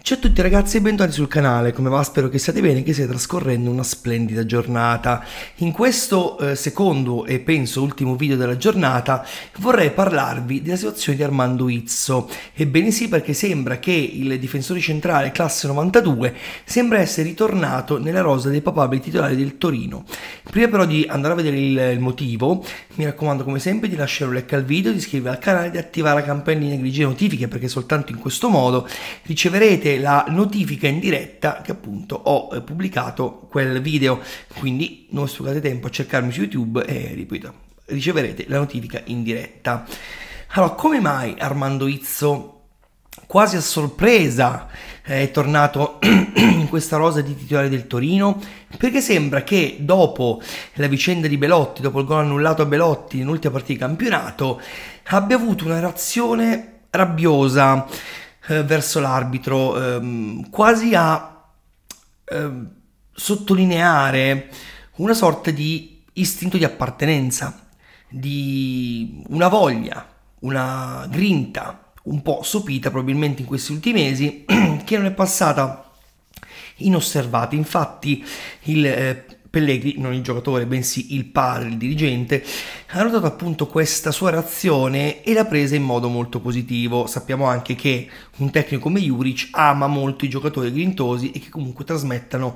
Ciao a tutti ragazzi e bentornati sul canale, come va? Spero che siate bene, che stia trascorrendo una splendida giornata. In questo eh, secondo e penso ultimo video della giornata vorrei parlarvi della situazione di Armando Izzo. Ebbene sì, perché sembra che il difensore centrale classe 92 sembra essere ritornato nella rosa dei papabili titolari del Torino. Prima però di andare a vedere il, il motivo, mi raccomando come sempre di lasciare un like al video, di iscrivervi al canale e di attivare la campanellina grigia notifiche perché soltanto in questo modo riceverete vedrete la notifica in diretta che appunto ho eh, pubblicato quel video, quindi non sperate tempo a cercarmi su YouTube e ripeto, riceverete la notifica in diretta. Allora, come mai Armando Izzo quasi a sorpresa eh, è tornato in questa rosa di titolare del Torino perché sembra che dopo la vicenda di Belotti, dopo il gol annullato a Belotti nell'ultima partita di campionato, abbia avuto una reazione rabbiosa eh, verso l'arbitro, ehm, quasi a ehm, sottolineare una sorta di istinto di appartenenza, di una voglia, una grinta un po' sopita probabilmente in questi ultimi mesi che non è passata inosservata. Infatti il eh, Pellegri, non il giocatore, bensì il padre, il dirigente, ha notato appunto questa sua reazione e l'ha presa in modo molto positivo. Sappiamo anche che un tecnico come Juric ama molto i giocatori grintosi e che comunque trasmettano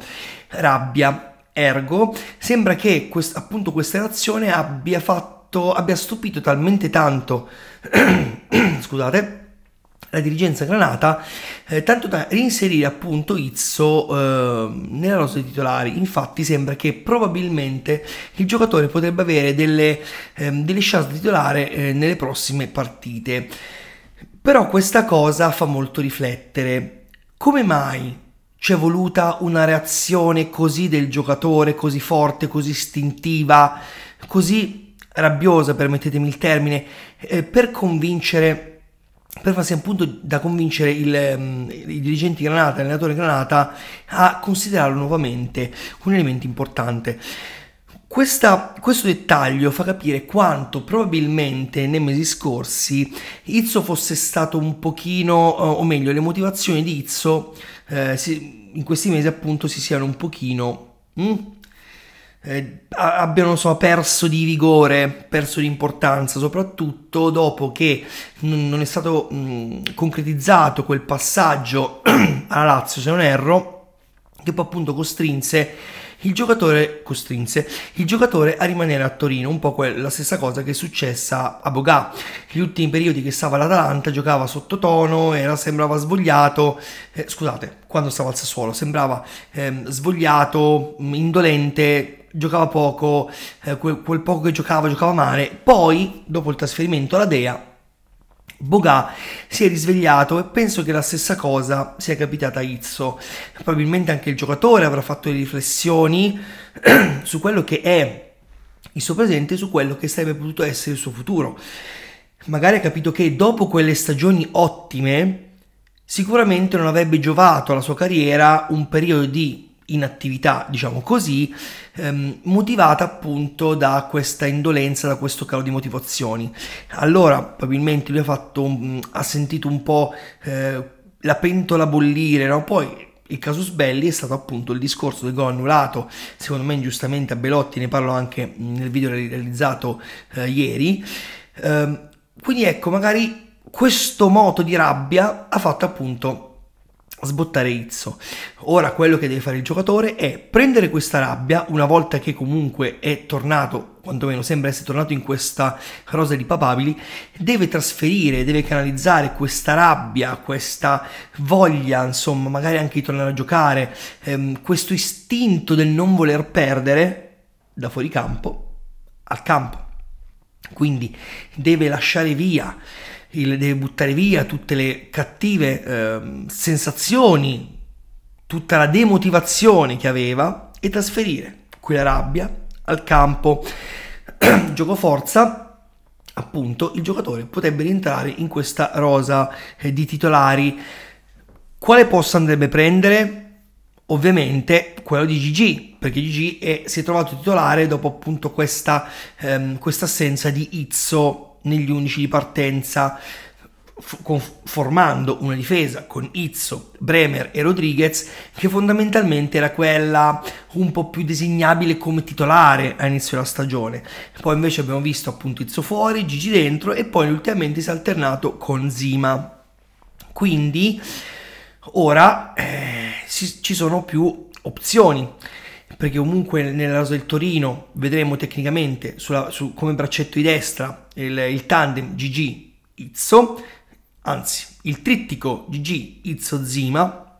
rabbia. Ergo, sembra che quest- appunto questa reazione abbia fatto abbia stupito talmente tanto, scusate, la dirigenza granata, eh, tanto da reinserire appunto Izzo eh, nella rosa dei titolari. Infatti sembra che probabilmente il giocatore potrebbe avere delle, ehm, delle chance di titolare eh, nelle prossime partite. Però questa cosa fa molto riflettere. Come mai c'è voluta una reazione così del giocatore, così forte, così istintiva, così rabbiosa, permettetemi il termine, eh, per convincere per farsi appunto da convincere mm, i dirigenti Granata, l'allenatore Granata, a considerarlo nuovamente un elemento importante. Questa, questo dettaglio fa capire quanto probabilmente nei mesi scorsi Izzo fosse stato un pochino, eh, o meglio, le motivazioni di Izzo eh, in questi mesi appunto si siano un pochino... Mh, mm, eh, abbiano so, perso di vigore, perso di importanza, soprattutto dopo che non è stato mh, mm, concretizzato quel passaggio alla Lazio, se non erro, che poi appunto costrinse il giocatore, costrinse il giocatore a rimanere a Torino, un po' la stessa cosa che è successa a Bogà. Gli ultimi periodi che stava all'Atalanta giocava sottotono, era, sembrava svogliato, eh, scusate, quando stava al Sassuolo, sembrava eh, svogliato, indolente, giocava poco, eh, quel, quel, poco che giocava giocava male. Poi, dopo il trasferimento alla Dea, Boga si è risvegliato e penso che la stessa cosa sia capitata a Izzo. Probabilmente anche il giocatore avrà fatto le riflessioni su quello che è il suo presente e su quello che sarebbe potuto essere il suo futuro. Magari ha capito che dopo quelle stagioni ottime, sicuramente non avrebbe giovato alla sua carriera un periodo di in attività, diciamo così, ehm, motivata appunto da questa indolenza, da questo calo di motivazioni. Allora, probabilmente lui ha, fatto, mm, ha sentito un po' eh, la pentola bollire, no? Poi il casus belli è stato appunto il discorso del gol annullato, secondo me ingiustamente a Belotti, ne parlo anche mm, nel video realizzato eh, ieri. Eh, quindi ecco, magari questo moto di rabbia ha fatto appunto sbottare Izzo. Ora quello che deve fare il giocatore è prendere questa rabbia, una volta che comunque è tornato, quantomeno sembra essere tornato in questa rosa di papabili, deve trasferire, deve canalizzare questa rabbia, questa voglia, insomma, magari anche di tornare a giocare, ehm, questo istinto del non voler perdere da fuori campo al campo. Quindi deve lasciare via il, deve buttare via tutte le cattive eh, sensazioni, tutta la demotivazione che aveva e trasferire quella rabbia al campo. Gioco forza appunto il giocatore potrebbe rientrare in questa rosa eh, di titolari. Quale posto andrebbe a prendere? Ovviamente quello di Gigi, perché Gigi è, si è trovato titolare dopo appunto questa, ehm, questa assenza di Izzo negli 11 di partenza formando una difesa con Izzo, Bremer e Rodriguez che fondamentalmente era quella un po' più designabile come titolare all'inizio della stagione poi invece abbiamo visto appunto Izzo fuori, Gigi dentro e poi ultimamente si è alternato con Zima quindi ora eh, ci sono più opzioni perché comunque nella rosa del Torino vedremo tecnicamente sulla, su, come braccetto di destra il, il tandem GG Izzo, anzi il trittico GG Izzo Zima,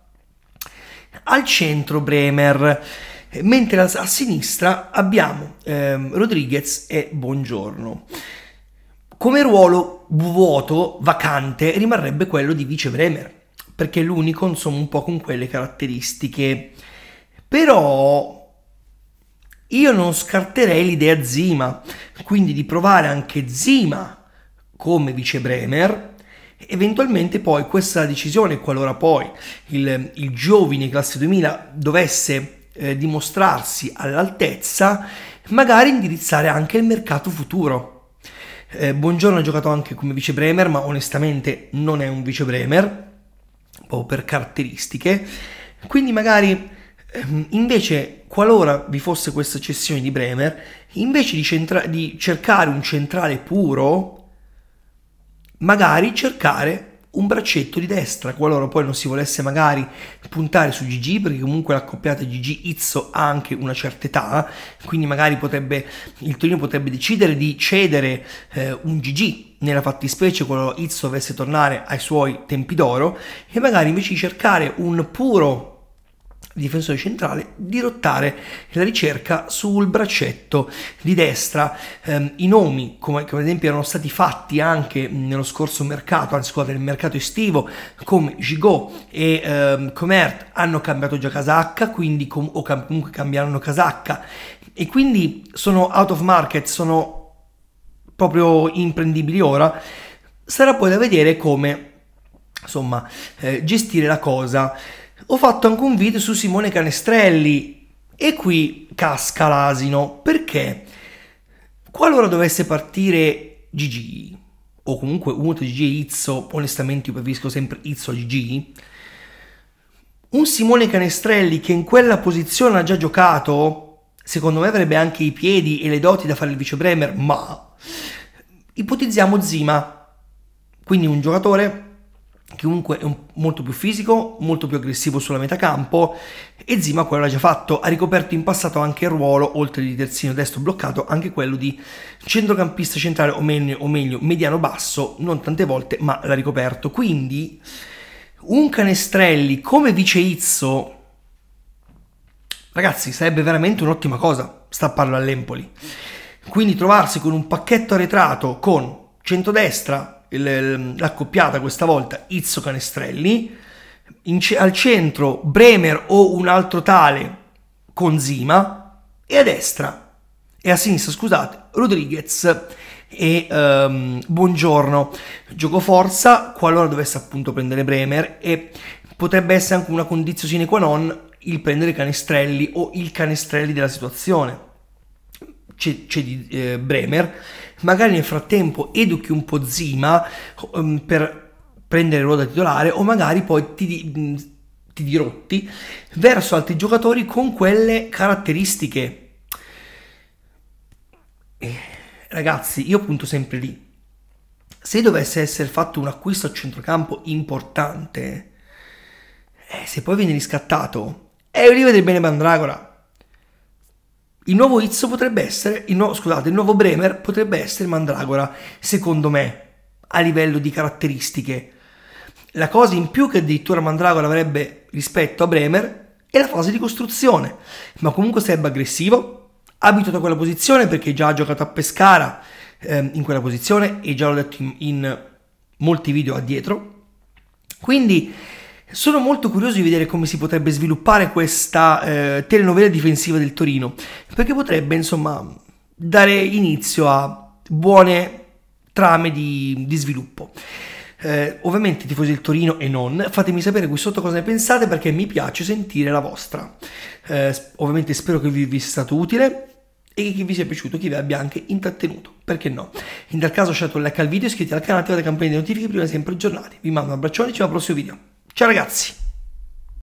al centro Bremer, mentre a, a sinistra abbiamo ehm, Rodriguez e Buongiorno. Come ruolo vuoto, vacante, rimarrebbe quello di vice Bremer, perché è l'unico insomma un po' con quelle caratteristiche. Però io non scarterei l'idea Zima, quindi di provare anche Zima come vice Bremer Eventualmente poi questa decisione, qualora poi il, il giovane classe 2000 dovesse eh, dimostrarsi all'altezza, magari indirizzare anche il mercato futuro. Eh, Buongiorno ha giocato anche come vice Bremer, ma onestamente non è un vice Bremer, un po' per caratteristiche. Quindi magari Ehm, invece, qualora vi fosse questa cessione di Bremer, invece di, centra- di cercare un centrale puro, magari cercare un braccetto di destra, qualora poi non si volesse magari puntare su Gigi, perché comunque l'accoppiata Gigi Izzo ha anche una certa età, quindi magari potrebbe, il Torino potrebbe decidere di cedere eh, un Gigi, nella fattispecie quando Izzo dovesse tornare ai suoi tempi d'oro, e magari invece di cercare un puro difensore centrale, dirottare la ricerca sul braccetto di destra. Eh, I nomi, come, come, ad esempio erano stati fatti anche nello scorso mercato, anzi scusate, nel mercato estivo, come Gigot e eh, Comert hanno cambiato già casacca, quindi com- o cam- comunque cambieranno casacca e quindi sono out of market, sono proprio imprendibili ora. Sarà poi da vedere come insomma eh, gestire la cosa ho fatto anche un video su Simone Canestrelli e qui casca l'asino perché qualora dovesse partire Gigi o comunque uno tra Gigi e Izzo, onestamente io preferisco sempre Izzo a Gigi, un Simone Canestrelli che in quella posizione ha già giocato, secondo me avrebbe anche i piedi e le doti da fare il vice Bremer, ma ipotizziamo Zima, quindi un giocatore chiunque è un, molto più fisico, molto più aggressivo sulla metà campo e Zima quello l'ha già fatto, ha ricoperto in passato anche il ruolo, oltre di terzino destro bloccato, anche quello di centrocampista centrale o meglio, o meglio mediano basso, non tante volte ma l'ha ricoperto, quindi un Canestrelli come vice Izzo ragazzi sarebbe veramente un'ottima cosa stapparlo all'Empoli, quindi trovarsi con un pacchetto arretrato con centrodestra, il, l'accoppiata questa volta Izzo Canestrelli, in, al centro Bremer o un altro tale con Zima e a destra e a sinistra, scusate, Rodriguez e um, Buongiorno. Gioco forza qualora dovesse appunto prendere Bremer e potrebbe essere anche una condizione sine qua non il prendere Canestrelli o il Canestrelli della situazione. C'è, c'è di eh, Bremer magari nel frattempo educhi un po' Zima um, per prendere il ruolo da titolare o magari poi ti, mm, ti dirotti verso altri giocatori con quelle caratteristiche. Eh, ragazzi, io punto sempre lì. Se dovesse essere fatto un acquisto a centrocampo importante, eh, se poi viene riscattato, è eh, lì del bene Mandragora. Il nuovo Izzo potrebbe essere, il nuovo, scusate, il nuovo Bremer potrebbe essere Mandragora, secondo me, a livello di caratteristiche. La cosa in più che addirittura Mandragora avrebbe rispetto a Bremer è la fase di costruzione, ma comunque sarebbe aggressivo, abituato a quella posizione perché già ha giocato a Pescara ehm, in quella posizione e già l'ho detto in, in molti video addietro. Quindi sono molto curioso di vedere come si potrebbe sviluppare questa eh, telenovela difensiva del Torino, perché potrebbe insomma dare inizio a buone trame di, di sviluppo. Eh, ovviamente tifosi del Torino e non, fatemi sapere qui sotto cosa ne pensate perché mi piace sentire la vostra. Eh, ovviamente spero che vi, vi sia stato utile e che vi sia piaciuto, che vi abbia anche intrattenuto, perché no? In tal caso lasciate certo, un like al video, iscrivetevi al canale, attivate la campanella di notifiche prima sempre aggiornati. Vi mando un abbraccione e ci vediamo al prossimo video. Ciao ragazzi!